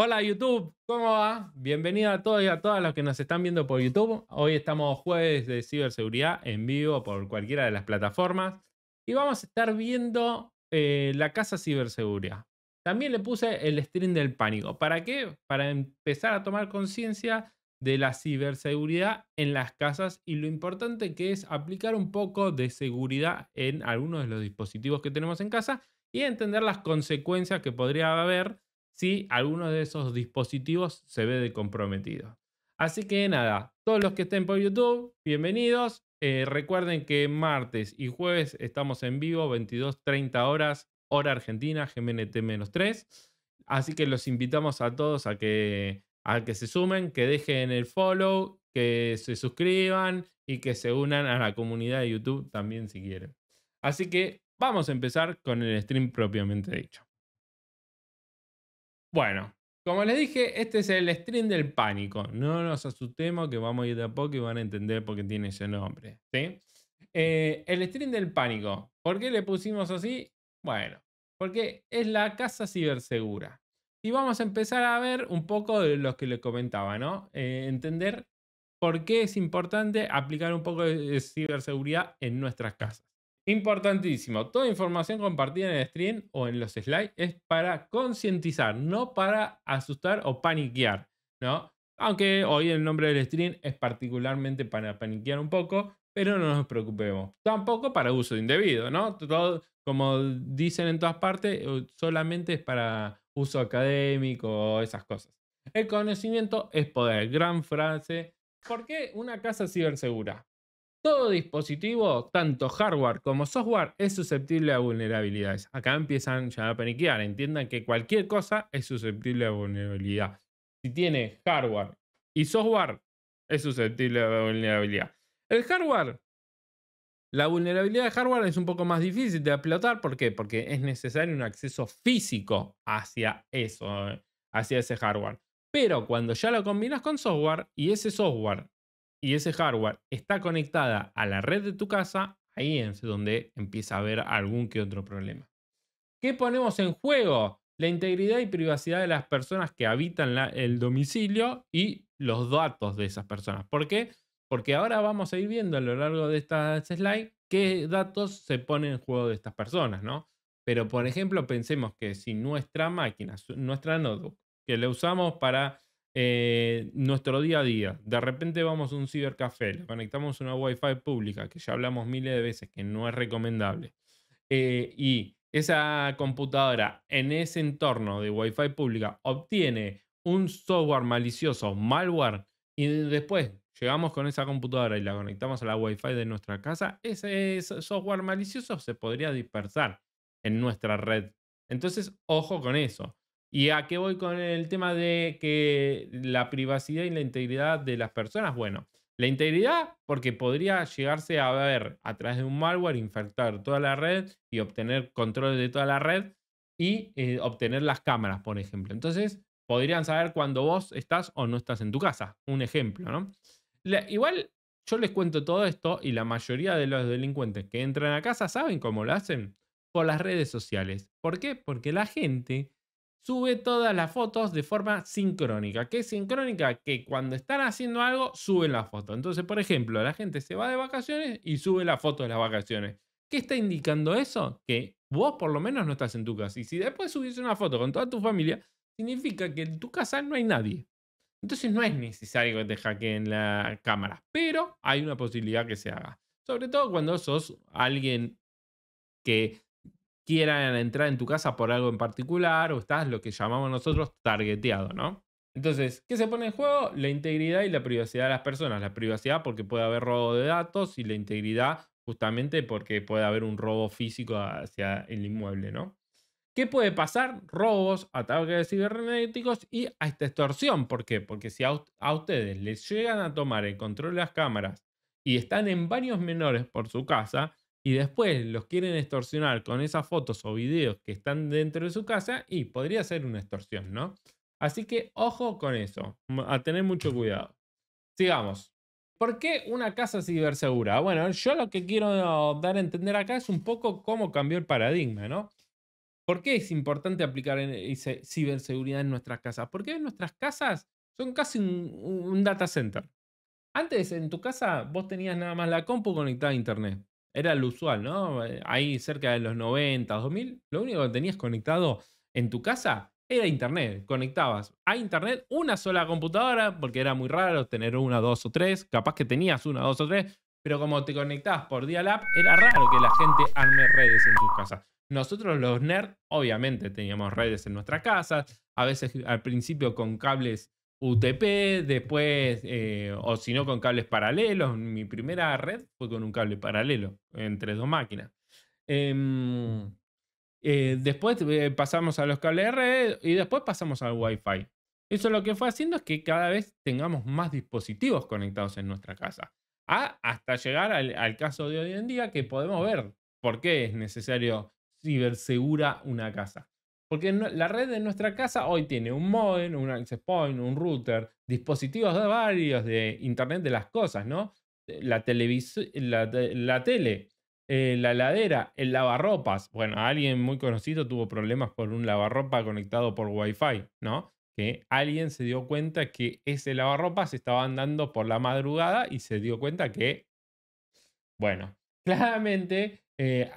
Hola YouTube, ¿cómo va? Bienvenido a todos y a todas los que nos están viendo por YouTube. Hoy estamos jueves de ciberseguridad en vivo por cualquiera de las plataformas y vamos a estar viendo eh, la casa ciberseguridad. También le puse el stream del pánico. ¿Para qué? Para empezar a tomar conciencia de la ciberseguridad en las casas y lo importante que es aplicar un poco de seguridad en algunos de los dispositivos que tenemos en casa y entender las consecuencias que podría haber si alguno de esos dispositivos se ve de comprometido. Así que nada, todos los que estén por YouTube, bienvenidos. Eh, recuerden que martes y jueves estamos en vivo, 22.30 horas, hora argentina, GMNT-3. Así que los invitamos a todos a que, a que se sumen, que dejen el follow, que se suscriban y que se unan a la comunidad de YouTube también si quieren. Así que vamos a empezar con el stream propiamente dicho. Bueno, como les dije, este es el stream del pánico. No nos asustemos que vamos a ir de a poco y van a entender por qué tiene ese nombre. Eh, el stream del pánico. ¿Por qué le pusimos así? Bueno, porque es la casa cibersegura. Y vamos a empezar a ver un poco de lo que les comentaba, ¿no? Eh, entender por qué es importante aplicar un poco de ciberseguridad en nuestras casas. Importantísimo, toda información compartida en el stream o en los slides es para concientizar, no para asustar o paniquear, ¿no? Aunque hoy el nombre del stream es particularmente para paniquear un poco, pero no nos preocupemos. Tampoco para uso indebido, ¿no? Todo, como dicen en todas partes, solamente es para uso académico, o esas cosas. El conocimiento es poder, gran frase. ¿Por qué una casa cibersegura? Todo dispositivo, tanto hardware como software, es susceptible a vulnerabilidades. Acá empiezan ya a paniquear. Entiendan que cualquier cosa es susceptible a vulnerabilidad. Si tiene hardware y software, es susceptible a vulnerabilidad. El hardware, la vulnerabilidad de hardware es un poco más difícil de explotar. ¿Por qué? Porque es necesario un acceso físico hacia eso, eh, hacia ese hardware. Pero cuando ya lo combinas con software y ese software y ese hardware está conectada a la red de tu casa, ahí es donde empieza a haber algún que otro problema. ¿Qué ponemos en juego? La integridad y privacidad de las personas que habitan el domicilio y los datos de esas personas. ¿Por qué? Porque ahora vamos a ir viendo a lo largo de estas slide qué datos se ponen en juego de estas personas, ¿no? Pero, por ejemplo, pensemos que si nuestra máquina, nuestra notebook, que la usamos para eh, nuestro día a día. De repente vamos a un cibercafé, le conectamos una Wi-Fi pública, que ya hablamos miles de veces que no es recomendable, eh, y esa computadora en ese entorno de Wi-Fi pública obtiene un software malicioso, malware, y después llegamos con esa computadora y la conectamos a la Wi-Fi de nuestra casa, ese software malicioso se podría dispersar en nuestra red. Entonces, ojo con eso. ¿Y a qué voy con el tema de que la privacidad y la integridad de las personas? Bueno, la integridad porque podría llegarse a ver a través de un malware, infectar toda la red y obtener control de toda la red y eh, obtener las cámaras, por ejemplo. Entonces, podrían saber cuando vos estás o no estás en tu casa. Un ejemplo, ¿no? igual yo les cuento todo esto y la mayoría de los delincuentes que entran a casa saben cómo lo hacen por las redes sociales. ¿Por qué? Porque la gente sube todas las fotos de forma sincrónica. ¿Qué es sincrónica? Que cuando están haciendo algo, suben la foto. Entonces, por ejemplo, la gente se va de vacaciones y sube la foto de las vacaciones. ¿Qué está indicando eso? Que vos por lo menos no estás en tu casa. Y si después subís una foto con toda tu familia, significa que en tu casa no hay nadie. Entonces no es necesario que te hackeen la cámara, pero hay una posibilidad que se haga. Sobre todo cuando sos alguien que quieran entrar en tu casa por algo en particular o estás lo que llamamos nosotros targeteado, ¿no? Entonces, ¿qué se pone en juego? La integridad y la privacidad de las personas. La privacidad porque puede haber robo de datos y la integridad justamente porque puede haber un robo físico hacia el inmueble, ¿no? ¿Qué puede pasar? Robos, ataques cibernéticos y hasta extorsión. ¿Por qué? Porque si a, ustedes les llegan a tomar el control de las cámaras y están en varios menores por su casa, y después los quieren extorsionar con esas fotos o videos que están dentro de su casa y podría ser una extorsión, ¿no? Así que ojo con eso, a tener mucho cuidado. Sigamos. ¿Por qué una casa cibersegura? Bueno, yo lo que quiero dar a entender acá es un poco cómo cambió el paradigma, ¿no? ¿Por qué es importante aplicar ciberseguridad en nuestras casas? Porque nuestras casas son casi un, un data center. Antes en tu casa vos tenías nada más la compu conectada a internet. Era lo usual, ¿no? Eh, ahí cerca de los 90, 2000, lo único que tenías conectado en tu casa era internet. Conectabas a internet una sola computadora, porque era muy raro tener una, dos o tres. Capaz que tenías una, dos o tres, pero como te conectabas por dial-up, era raro que la gente arme redes en tus casas. Nosotros los nerds, obviamente, teníamos redes en nuestras casas, a veces al principio con cables UTP, después, o si no, con cables paralelos. Mi primera red fue con un cable paralelo entre dos máquinas. Em, eh, después eh, pasamos a los cables red y después pasamos al Wi-Fi. Eso lo que fue haciendo es que cada vez tengamos más dispositivos conectados en nuestra casa. hasta llegar al, al caso de hoy en día que podemos ver por qué es necesario cibersegura una casa. Porque la red de nuestra casa hoy tiene un modem, un access point, un router, dispositivos de varios de Internet de las cosas, ¿no? La, televisión, la tele, eh, la ladera, el lavarropas. Bueno, alguien muy conocido tuvo problemas por un lavarropa conectado por Wi-Fi, ¿no? Que alguien se dio cuenta que ese se estaba andando por la madrugada y se dio cuenta que, bueno, claramente eh,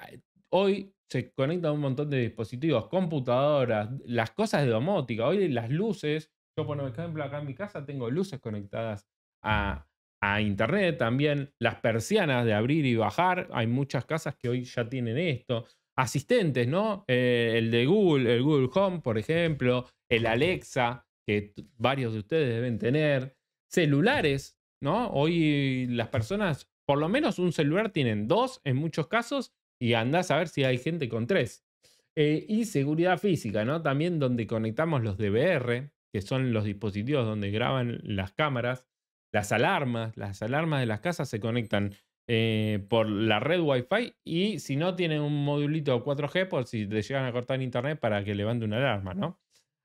hoy se conecta a un montón de dispositivos, computadoras, las cosas de domótica. Hoy las luces, yo por ejemplo acá en mi casa tengo luces conectadas a, internet, también las persianas de abrir y bajar. Hay muchas casas que hoy ya tienen esto. Asistentes, ¿no? Eh, el de Google, el Google Home, por ejemplo, el Alexa, que varios de ustedes deben tener. Celulares, ¿no? Hoy las personas, por lo menos un celular, tienen dos en muchos casos y andás a ver si hay gente con tres. Eh, y seguridad física, ¿no? También donde conectamos los DVR, que son los dispositivos donde graban las cámaras, las alarmas, las alarmas de las casas se conectan eh, por la red Wi-Fi y si no tienen un modulito 4G por si te llegan a cortar internet para que levante una alarma, ¿no?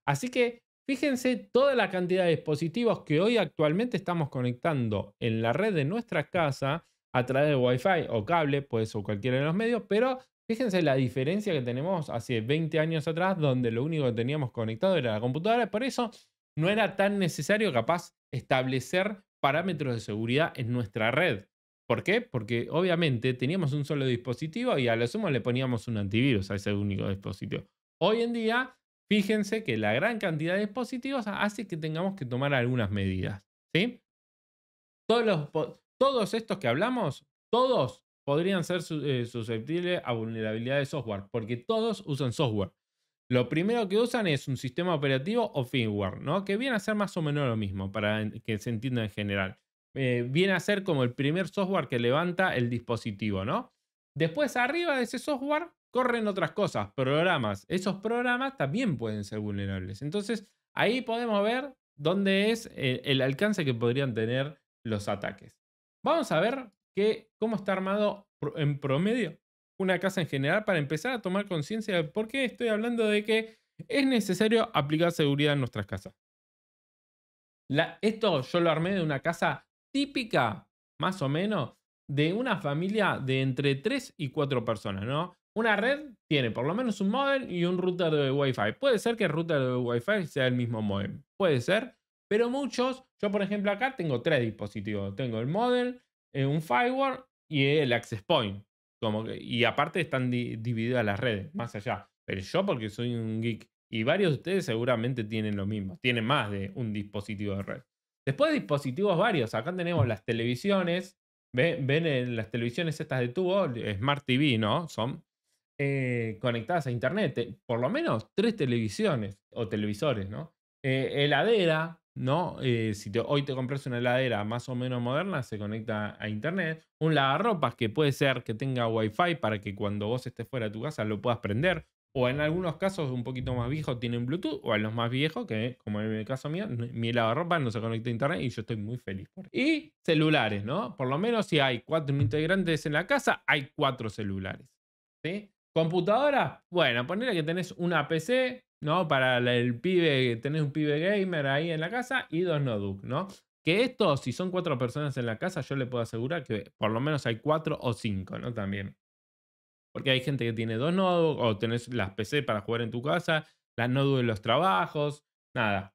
Así que fíjense toda la cantidad de dispositivos que hoy actualmente estamos conectando en la red de nuestra casa a través de Wi-Fi o cable, pues, o cualquiera de los medios, pero fíjense la diferencia que tenemos hace 20 años atrás, donde lo único que teníamos conectado era la computadora, por eso no era tan necesario capaz establecer parámetros de seguridad en nuestra red. ¿Por qué? Porque obviamente teníamos un solo dispositivo y a lo sumo le poníamos un antivirus a ese único dispositivo. Hoy en día, fíjense que la gran cantidad de dispositivos hace que tengamos que tomar algunas medidas. ¿sí? Todos los todos estos que hablamos, todos podrían ser eh, susceptibles a vulnerabilidad de software, porque todos usan software. Lo primero que usan es un sistema operativo o firmware, ¿no? Que viene a ser más o menos lo mismo para que se entienda en general. Eh, viene a ser como el primer software que levanta el dispositivo, ¿no? Después, arriba de ese software, corren otras cosas, programas. Esos programas también pueden ser vulnerables. Entonces, ahí podemos ver dónde es eh, el alcance que podrían tener los ataques. Vamos a ver cómo está armado en promedio una casa en general para empezar a tomar conciencia de por qué estoy hablando de que es necesario aplicar seguridad en nuestras casas. esto yo lo armé de una casa típica, más o menos, de una familia de entre 3 y 4 personas, ¿no? Una red tiene por lo menos un modem y un router de Wi-Fi. Puede ser que el router de Wi-Fi sea el mismo modem, puede ser, pero muchos yo, por ejemplo, acá tengo tres dispositivos. Tengo el model, eh, un firewall y el access point. Como y aparte están divididas las redes, más allá. Pero yo, porque soy un geek, y varios de ustedes seguramente tienen lo mismo, tienen más de un dispositivo de red. Después dispositivos varios, acá tenemos las televisiones, ven, las televisiones estas de tubo, Smart TV, ¿no? Son eh, conectadas a internet, por lo menos tres televisiones o televisores, ¿no? Eh, heladera, ¿no? Eh, si hoy te compras una heladera más o menos moderna, se conecta a internet. Un lavarropas que puede ser que tenga wifi para que cuando vos estés fuera de tu casa lo puedas prender. O en algunos casos un poquito más viejos tienen Bluetooth, o en los más viejos, que como en el caso mío, mi lavarropa no se conecta a internet y yo estoy muy feliz por Y celulares, ¿no? Por lo menos si hay cuatro integrantes en la casa, hay cuatro celulares. ¿sí? Computadoras, bueno, ponerle que tenés una PC, ¿no? Para el pibe, tenés un pibe gamer ahí en la casa y dos notebooks, ¿no? Que esto, si son cuatro personas en la casa, yo le puedo asegurar que por lo menos hay cuatro o cinco, ¿no? También. Porque hay gente que tiene dos notebooks, o tenés las PC para jugar en tu casa, las notebooks en los trabajos, nada.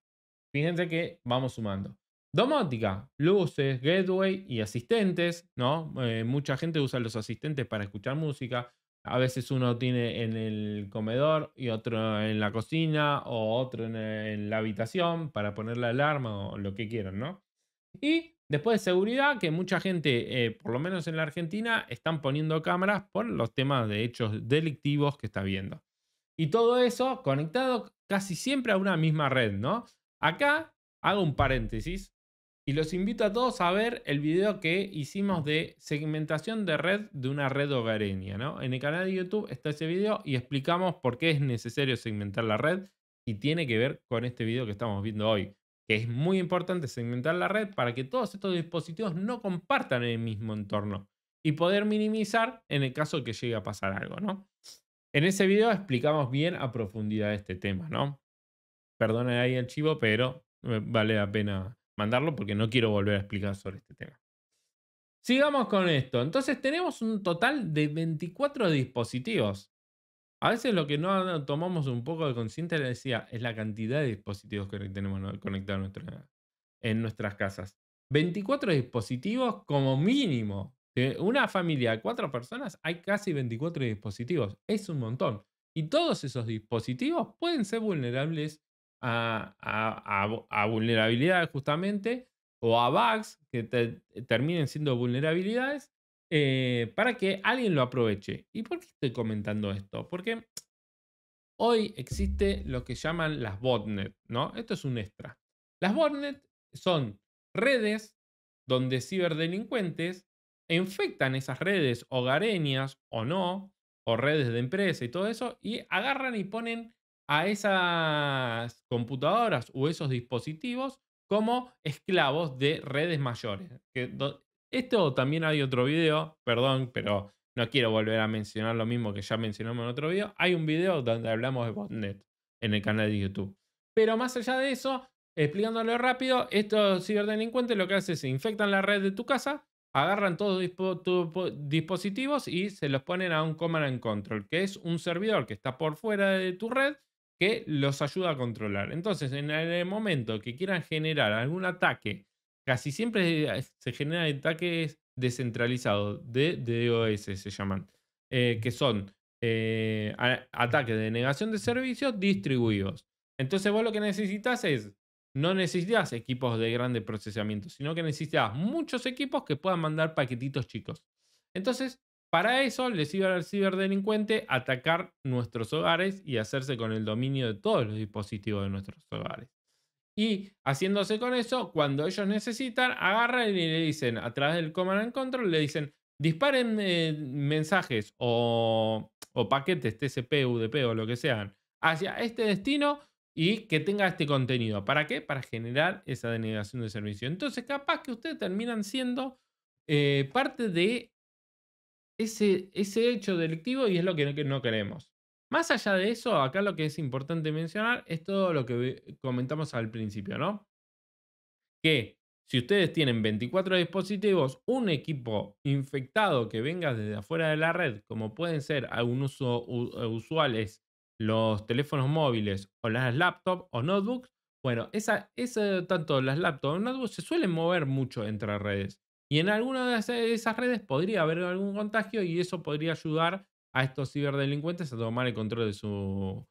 Fíjense que vamos sumando. Domótica, luces, gateway y asistentes, ¿no? Eh, mucha gente usa los asistentes para escuchar música. A veces uno tiene en el comedor y otro en la cocina o otro eh, en, la habitación para poner la alarma o lo que quieran, ¿no? Y después de seguridad, que mucha gente, eh, por lo menos en la Argentina, están poniendo cámaras por los temas de hechos delictivos que está viendo. Y todo eso conectado casi siempre a una misma red, ¿no? Acá hago un paréntesis y los invito a todos a ver el video que hicimos de segmentación de red de una red hogareña. ¿no? En el canal de YouTube está ese video y explicamos por qué es necesario segmentar la red y tiene que ver con este video que estamos viendo hoy. Que es muy importante segmentar la red para que todos estos dispositivos no compartan el mismo entorno y poder minimizar en el caso que llegue a pasar algo. ¿no? En ese video explicamos bien a profundidad este tema. ¿no? Perdona ahí el chivo, pero eh, vale la pena mandarlo porque no quiero volver a explicar sobre este tema. Sigamos con esto. Entonces tenemos un total de 24 dispositivos. A veces lo que no tomamos un poco de consciente le decía, es la cantidad de dispositivos que tenemos conectados en nuestras casas. 24 dispositivos como mínimo. De una familia de cuatro personas hay casi 24 dispositivos. Es un montón. Y todos esos dispositivos pueden ser vulnerables a, vulnerabilidades justamente o a bugs que eh, terminen siendo vulnerabilidades eh, para que alguien lo aproveche. ¿Y por qué estoy comentando esto? Porque hoy existe lo que llaman las botnets. ¿no? Esto es un extra. Las botnets son redes donde ciberdelincuentes infectan esas redes hogareñas o no, o redes de empresa y todo eso, y agarran y ponen a esas computadoras o esos dispositivos como esclavos de redes mayores. Esto también hay otro video, perdón, pero no quiero volver a mencionar lo mismo que ya mencionamos en otro video. Hay un video donde hablamos de botnet en el canal de YouTube. Pero más allá de eso, explicándolo rápido, estos ciberdelincuentes lo que hacen es infectan la red de tu casa, agarran todos tus dispositivos y se los ponen a un command and control, que es un servidor que está por fuera de tu red que los ayuda a controlar. Entonces, en el momento que quieran generar algún ataque, casi siempre eh, se generan ataques descentralizados, de DOS se llaman, eh, que son eh, ataques de negación de servicios distribuidos. Entonces, vos lo que necesitas es, no necesitas equipos de grande procesamiento, sino que necesitas muchos equipos que puedan mandar paquetitos chicos. Entonces, para eso les iba al ciberdelincuente atacar nuestros hogares y hacerse con el dominio de todos los dispositivos de nuestros hogares. Y haciéndose con eso, cuando ellos necesitan, agarran y le dicen, a través del Command and Control, le dicen, disparen eh, mensajes o, paquetes TCP, UDP o lo que sean hacia este destino y que tenga este contenido. ¿Para qué? Para generar esa denegación de servicio. Entonces, capaz que ustedes terminan siendo eh, parte de ese, hecho delictivo y es lo que no queremos. Más allá de eso, acá lo que es importante mencionar es todo lo que comentamos al principio, ¿no? Que si ustedes tienen 24 dispositivos, un equipo infectado que venga desde afuera de la red, como pueden ser algunos uso eh, usuales los teléfonos móviles o las laptops o notebooks, bueno, esa, tanto las laptops o notebooks se suelen mover mucho entre redes. Y en alguna de esas redes podría haber algún contagio y eso podría ayudar a estos ciberdelincuentes a tomar el control de su,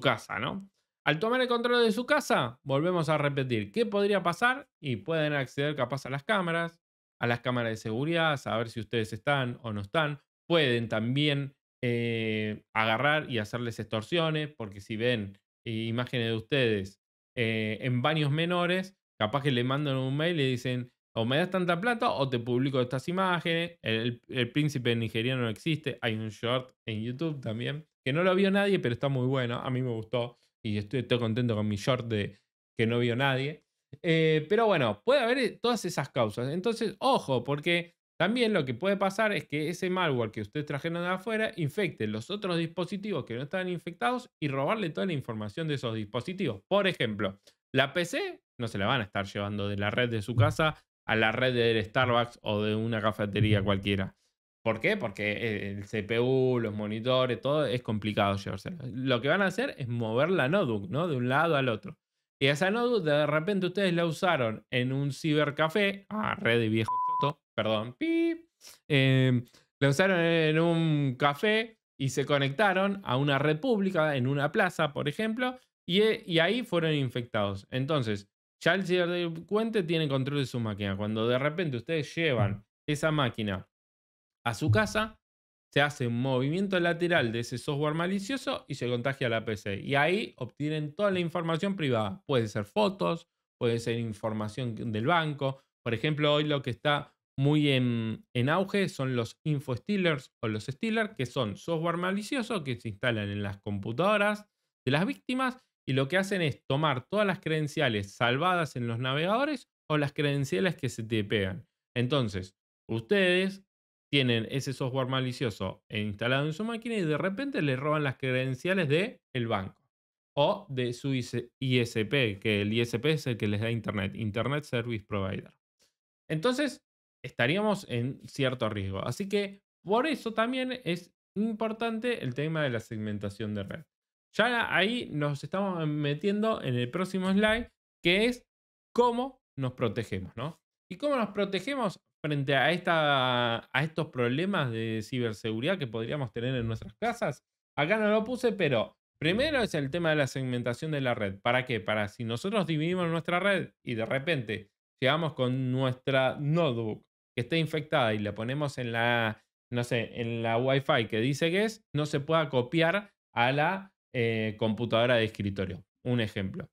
casa, ¿no? Al tomar el control de su casa, volvemos a repetir, ¿qué podría pasar? Y pueden acceder capaz a las cámaras, a las cámaras de seguridad, saber si ustedes están o no están. Pueden también eh, agarrar y hacerles extorsiones, porque si ven eh, imágenes de ustedes eh, en baños menores, capaz que le mandan un mail y le dicen, o me das tanta plata o te publico estas imágenes. El, príncipe nigeriano no existe. Hay un short en YouTube también, que no lo vio nadie, pero está muy bueno. A mí me gustó y estoy, contento con mi short de que no vio nadie. Eh, pero bueno, puede haber eh, todas esas causas. Entonces, ojo, porque también lo que puede pasar es que ese malware que ustedes trajeron de afuera infecte los otros dispositivos que no estaban infectados y robarle toda la información de esos dispositivos. Por ejemplo, la PC no se la van a estar llevando de la red de su mm. casa a la red del Starbucks o de una cafetería cualquiera. ¿Por qué? Porque eh, el CPU, los monitores, todo es complicado Lo que van a hacer es mover la notebook, ¿no? De un lado al otro. Y esa notebook de repente ustedes la usaron en un cibercafé, a ah, red de viejo choto, perdón, em, la usaron en un café y se conectaron a una red pública, en una plaza, por ejemplo, y eh, ahí fueron infectados. Entonces, ya el ciberdelincuente tiene control de su máquina. Cuando de repente ustedes llevan esa máquina a su casa, se hace un movimiento lateral de ese software malicioso y se contagia a la PC. Y ahí obtienen toda la información privada. Puede ser fotos, puede ser información del banco. Por ejemplo, hoy lo que está muy en, en auge son los info stealers o los stealers, que son software malicioso que se instalan en las computadoras de las víctimas y lo que hacen es tomar todas las credenciales salvadas en los navegadores o las credenciales que se te pegan. Entonces, ustedes tienen ese software malicioso e instalado en su máquina y de repente le roban las credenciales del el banco o de su ISP, que el ISP es el que les da Internet, Internet Service Provider. Entonces, estaríamos en cierto riesgo. Así que por eso también es importante el tema de la segmentación de red. Ya ahí nos estamos metiendo en el próximo slide, que es cómo nos protegemos, ¿no? ¿Y cómo nos protegemos frente a, esta, a estos problemas de ciberseguridad que podríamos tener en nuestras casas? Acá no lo puse, pero primero es el tema de la segmentación de la red. ¿Para qué? Para si nosotros dividimos nuestra red y de repente llegamos con nuestra notebook que esté infectada y la ponemos en la, no sé, en la Wi-Fi que dice que es, no se pueda copiar a la eh, computadora de escritorio. Un ejemplo.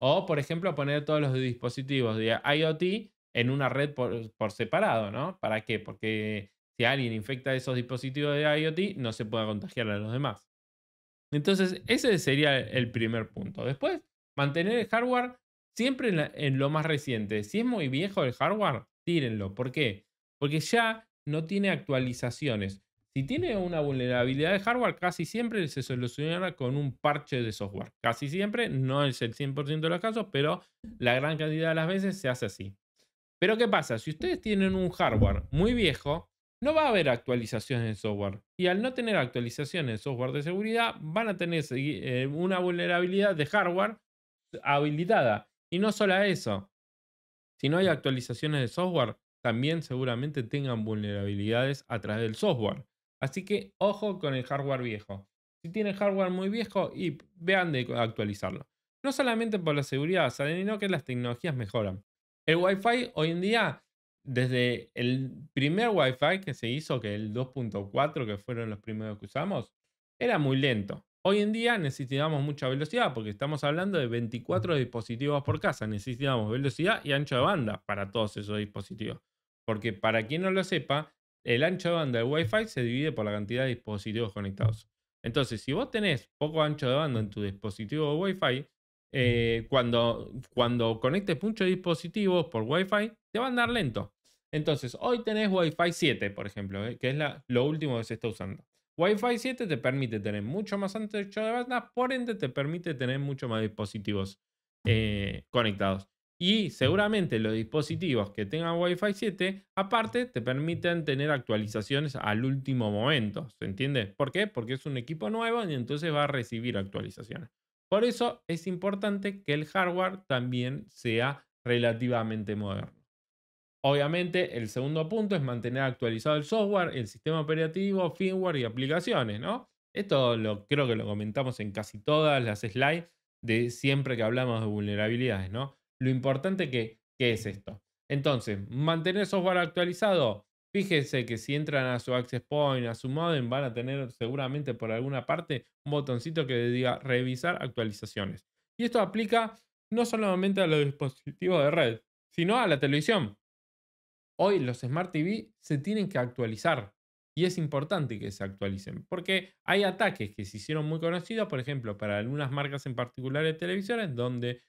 O, por ejemplo, poner todos los dispositivos de IoT en una red por, separado, ¿no? ¿Para qué? Porque si alguien infecta esos dispositivos de IoT, no se pueda contagiar a los demás. Entonces, ese sería el primer punto. Después, mantener el hardware siempre en, lo más reciente. Si es muy viejo el hardware, tírenlo. ¿Por qué? Porque ya no tiene actualizaciones. Si tiene una vulnerabilidad de hardware, casi siempre se soluciona con un parche de software. Casi siempre, no es el 100% de los casos, pero la gran cantidad de las veces se hace así. Pero ¿qué pasa? Si ustedes tienen un hardware muy viejo, no va a haber actualizaciones de software. Y al no tener actualizaciones de software de seguridad, van a tener eh, una vulnerabilidad de hardware habilitada. Y no solo eso, si no hay actualizaciones de software, también seguramente tengan vulnerabilidades a través del software. Así que ojo con el hardware viejo. Si tiene hardware muy viejo, y vean de actualizarlo. No solamente por la seguridad, sino que las tecnologías mejoran. El Wi-Fi hoy en día, desde el primer Wi-Fi que se hizo, que el 2.4, que fueron los primeros que usamos, era muy lento. Hoy en día necesitamos mucha velocidad porque estamos hablando de 24 dispositivos por casa. Necesitamos velocidad y ancho de banda para todos esos dispositivos. Porque para quien no lo sepa, el ancho de banda del Wi-Fi se divide por la cantidad de dispositivos conectados. Entonces, si vos tenés poco ancho de banda en tu dispositivo Wi-Fi, eh, cuando, cuando conectes muchos dispositivos por Wi-Fi, te va a andar lento. Entonces, hoy tenés Wi-Fi 7, por ejemplo, eh, que es lo último que se está usando. Wi-Fi 7 te permite tener mucho más ancho de banda, ah, por ende te permite tener mucho más dispositivos eh, conectados y seguramente los dispositivos que tengan Wi-Fi 7 aparte te permiten tener actualizaciones al último momento, ¿se entiende? ¿Por qué? Porque es un equipo nuevo y entonces va a recibir actualizaciones. Por eso es importante que el hardware también sea relativamente moderno. Obviamente, el segundo punto es mantener actualizado el software, el sistema operativo, firmware y aplicaciones, ¿no? Esto lo, creo que lo comentamos en casi todas las slides de siempre que hablamos de vulnerabilidades, ¿no? lo importante que, es esto. Entonces, mantener software actualizado. Fíjense que si entran a su access point, a su modem, van a tener seguramente por alguna parte un botoncito que diga revisar actualizaciones. Y esto aplica no solamente a los dispositivos de red, sino a la televisión. Hoy los Smart TV se tienen que actualizar y es importante que se actualicen porque hay ataques que se hicieron muy conocidos, por ejemplo, para algunas marcas en particular de televisiones, donde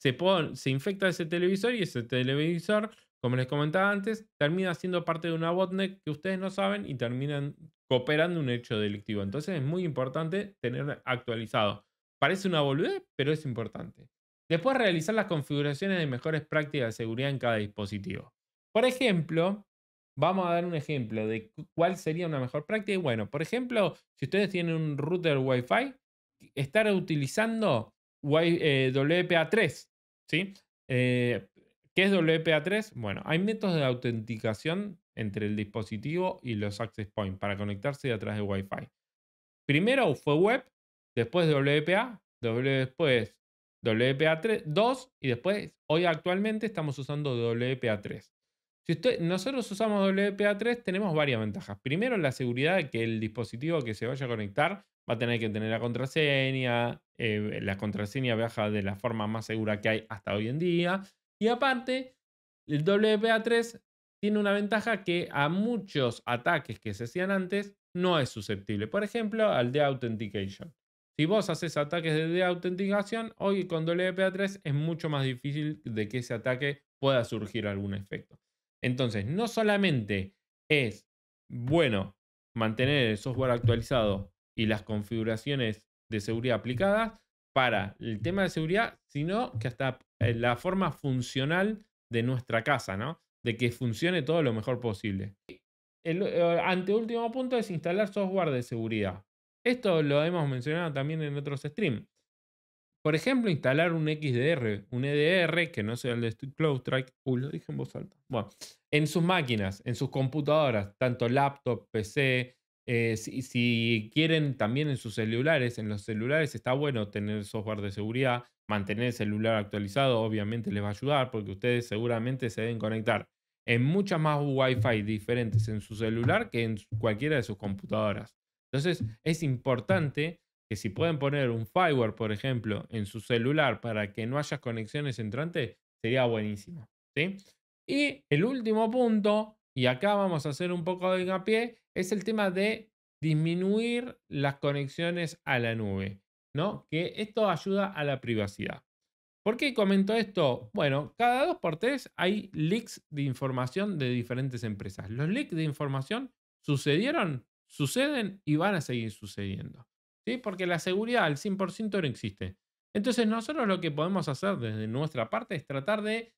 se, se infecta ese televisor y ese televisor, como les comentaba antes, termina siendo parte de una botnet que ustedes no saben y terminan cooperando un hecho delictivo. Entonces es muy importante tener actualizado. Parece una boludez, pero es importante. Después realizar las configuraciones de mejores prácticas de seguridad en cada dispositivo. Por ejemplo, vamos a dar un ejemplo de cuál sería una mejor práctica. Bueno, por ejemplo, si ustedes tienen un router Wi-Fi, estar utilizando eh, WPA3, ¿sí? Eh, ¿Qué es WPA3? Bueno, hay métodos de autenticación entre el dispositivo y los access points para conectarse detrás través de Wi-Fi. Primero fue web, después WPA, después wpa 2 y después, hoy actualmente estamos usando WPA3. Si usted, nosotros usamos WPA3, tenemos varias ventajas. Primero, la seguridad de que el dispositivo que se vaya a conectar va a tener que tener la contraseña, eh, la contraseña viaja de la forma más segura que hay hasta hoy en día. Y aparte, el WPA3 tiene una ventaja que a muchos ataques que se hacían antes no es susceptible. Por ejemplo, al de authentication. Si vos haces ataques de autenticación, hoy con WPA3 es mucho más difícil de que ese ataque pueda surgir algún efecto. Entonces, no solamente es bueno mantener el software actualizado y las configuraciones de seguridad aplicadas para el tema de seguridad, sino que hasta eh, la forma funcional de nuestra casa, ¿no? De que funcione todo lo mejor posible. El eh, anteúltimo punto es instalar software de seguridad. Esto lo hemos mencionado también en otros streams. Por ejemplo, instalar un XDR, un EDR, que no sea el de CloudStrike, uy, lo dije en voz alta. Bueno, en sus máquinas, en sus computadoras, tanto laptop, PC, eh, si, quieren también en sus celulares, en los celulares está bueno tener software de seguridad, mantener el celular actualizado obviamente les va a ayudar porque ustedes seguramente se deben conectar en muchas más Wi-Fi diferentes en su celular que en cualquiera de sus computadoras. Entonces es importante que si pueden poner un firewall, por ejemplo, en su celular para que no haya conexiones entrantes, sería buenísimo. Y el último punto y acá vamos a hacer un poco de hincapié, es el tema de disminuir las conexiones a la nube, ¿no? Que esto ayuda a la privacidad. ¿Por qué comento esto? Bueno, cada dos por tres hay leaks de información de diferentes empresas. Los leaks de información sucedieron, suceden y van a seguir sucediendo. ¿sí? Porque la seguridad al 100% no existe. Entonces nosotros lo que podemos hacer desde nuestra parte es tratar de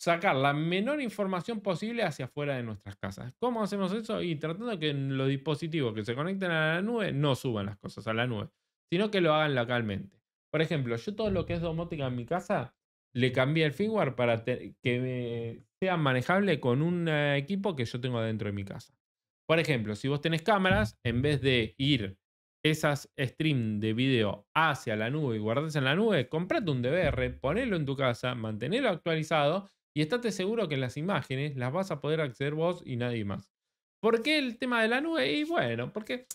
sacar la menor información posible hacia afuera de nuestras casas. ¿Cómo hacemos eso? Y tratando que los dispositivos que se conecten a la nube no suban las cosas a la nube, sino que lo hagan localmente. Por ejemplo, yo todo lo que es domótica en mi casa, le cambié el firmware para que sea manejable con un eh, equipo que yo tengo dentro de mi casa. Por ejemplo, si vos tenés cámaras, en vez de ir esas stream de video hacia la nube y guardarse en la nube, comprate un DVR, ponelo en tu casa, mantenelo actualizado y estate seguro que las imágenes las vas a poder acceder vos y nadie más. ¿Por qué el tema de la nube? Y bueno, porque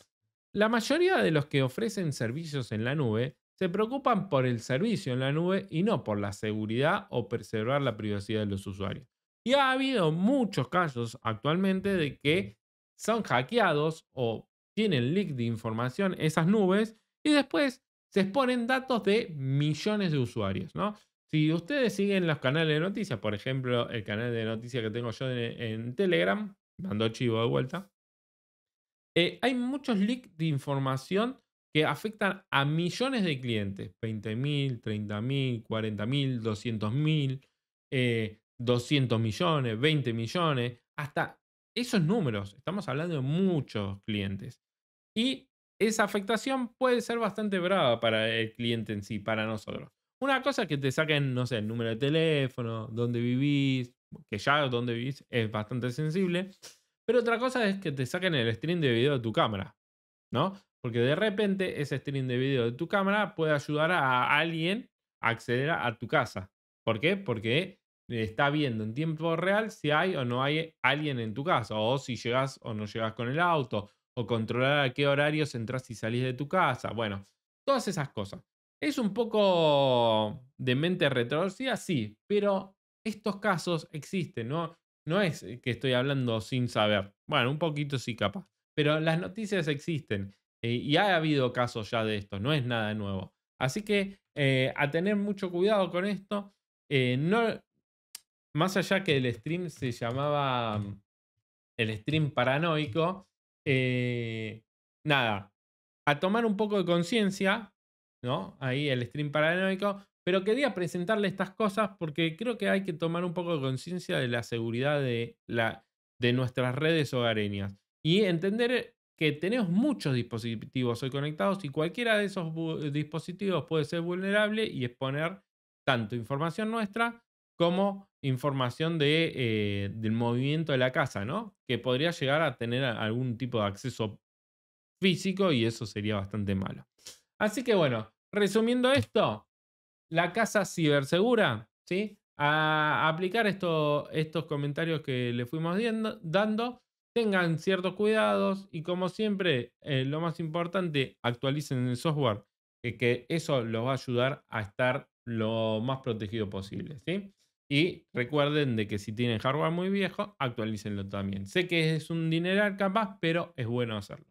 la mayoría de los que ofrecen servicios en la nube se preocupan por el servicio en la nube y no por la seguridad o preservar la privacidad de los usuarios. Y ha habido muchos casos actualmente de que son hackeados o tienen leak de información esas nubes y después se exponen datos de millones de usuarios, ¿no? Si ustedes siguen los canales de noticias, por ejemplo, el canal de noticias que tengo yo en, Telegram, mando chivo de vuelta, eh, hay muchos leaks de información que afectan a millones de clientes, 20.000, 30.000, 40.000, 200.000, eh, 200 millones, 20 millones, hasta esos números. Estamos hablando de muchos clientes. Y esa afectación puede ser bastante brava para el cliente en sí, para nosotros. Una cosa es que te saquen, no sé, el número de teléfono, dónde vivís, que ya dónde vivís es bastante sensible. Pero otra cosa es que te saquen el stream de video de tu cámara, ¿no? Porque de repente ese stream de video de tu cámara puede ayudar a alguien a acceder a tu casa. ¿Por qué? Porque está viendo en tiempo real si hay o no hay alguien en tu casa, o si llegas o no llegas con el auto, o controlar a qué horarios entras y salís de tu casa. Bueno, todas esas cosas. Es un poco de mente retorcida, sí, pero estos casos existen, ¿no? No es eh, que estoy hablando sin saber. Bueno, un poquito sí capaz, pero las noticias existen eh, y ha habido casos ya de esto, no es nada nuevo. Así que eh, a tener mucho cuidado con esto. no, más allá que el stream se llamaba mm, el stream paranoico, nada, a tomar un poco de conciencia, ¿no? Ahí el stream paranoico. Pero quería presentarle estas cosas porque creo que hay que tomar un poco de conciencia de la seguridad de, la, de nuestras redes hogareñas y entender que tenemos muchos dispositivos hoy conectados y cualquiera de esos eh, dispositivos puede ser vulnerable y exponer tanto información nuestra como información de, eh, del movimiento de la casa, ¿no? Que podría llegar a tener algún tipo de acceso físico y eso sería bastante malo. Así que bueno, resumiendo esto, la casa cibersegura, ¿sí? A aplicar estos comentarios que le fuimos dando, tengan ciertos cuidados y como siempre, eh, lo más importante, actualicen el software, eh, que, eso los va a ayudar a estar lo más protegido posible, ¿sí? Y recuerden de que si tienen hardware muy viejo, actualícenlo también. Sé que es un dineral capaz, pero es bueno hacerlo.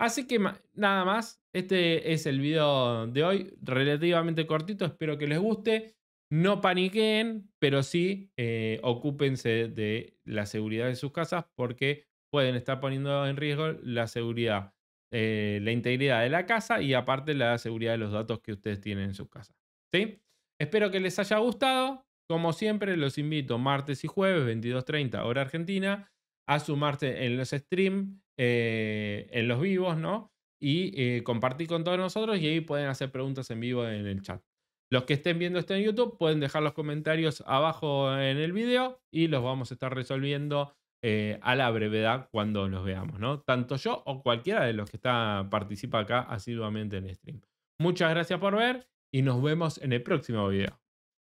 Así que nada más, este es el video de hoy, relativamente cortito, espero que les guste. No paniquen, pero sí eh, ocúpense de la seguridad de sus casas porque pueden estar poniendo en riesgo la seguridad, eh, la integridad de la casa y aparte la seguridad de los datos que ustedes tienen en sus casas. ¿sí? Espero que les haya gustado. Como siempre, los invito martes y jueves, 22.30 hora argentina, a sumarse en los streams eh, en los vivos, ¿no? Y eh, compartir con todos nosotros y ahí pueden hacer preguntas en vivo en el chat. Los que estén viendo esto en YouTube pueden dejar los comentarios abajo en el video y los vamos a estar resolviendo eh, a la brevedad cuando los veamos, ¿no? Tanto yo o cualquiera de los que está, participa acá asiduamente en el stream. Muchas gracias por ver y nos vemos en el próximo video.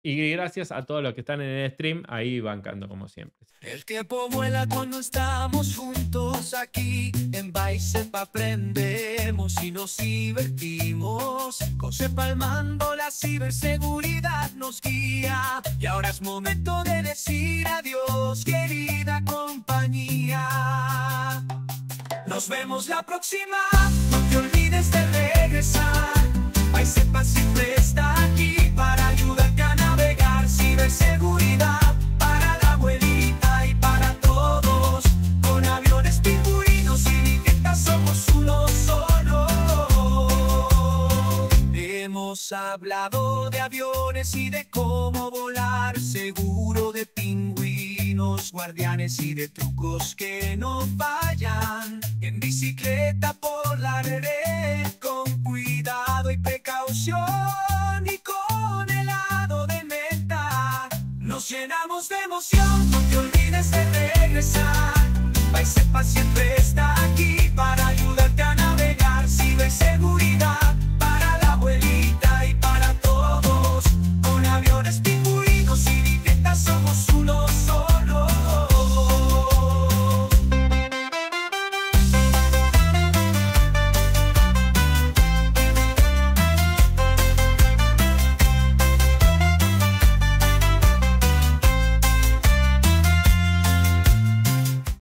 Y gracias a todos los que están en el stream ahí bancando como siempre. El tiempo vuela cuando estamos juntos aquí en Bicep aprendemos y nos divertimos. José Palmando la ciberseguridad nos guía y ahora es momento de decir adiós, querida compañía. Nos vemos la próxima, no te olvides de regresar. Bicep siempre está aquí para ayudarte Seguridad para la abuelita y para todos. Con aviones pingüinos y bicicleta somos uno solo. Hemos hablado de aviones y de cómo volar seguro de pingüinos, guardianes y de trucos que no fallan En bicicleta por la red, con cuidado y precaución. llenamos de emoción, no te olvides de regresar. Paisepa siempre está aquí para ayudarte a navegar. Ciberseguridad.